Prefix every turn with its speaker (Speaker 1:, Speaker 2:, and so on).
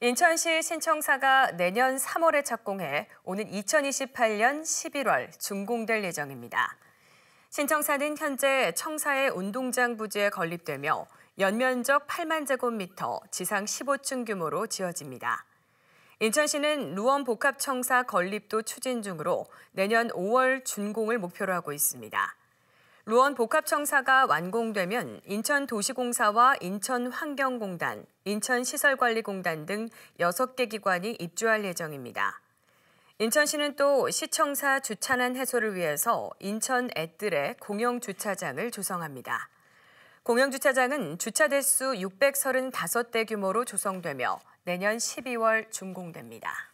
Speaker 1: 인천시 신청사가 내년 3월에 착공해 오는 2028년 11월 준공될 예정입니다. 신청사는 현재 청사의 운동장 부지에 건립되며 연면적 8만 제곱미터, 지상 15층 규모로 지어집니다. 인천시는 루원복합청사 건립도 추진 중으로 내년 5월 준공을 목표로 하고 있습니다. 루원 복합청사가 완공되면 인천도시공사와 인천환경공단, 인천시설관리공단 등 6개 기관이 입주할 예정입니다. 인천시는 또 시청사 주차난 해소를 위해서 인천 애들의 공영주차장을 조성합니다. 공영주차장은 주차 대수 635대 규모로 조성되며 내년 12월 준공됩니다.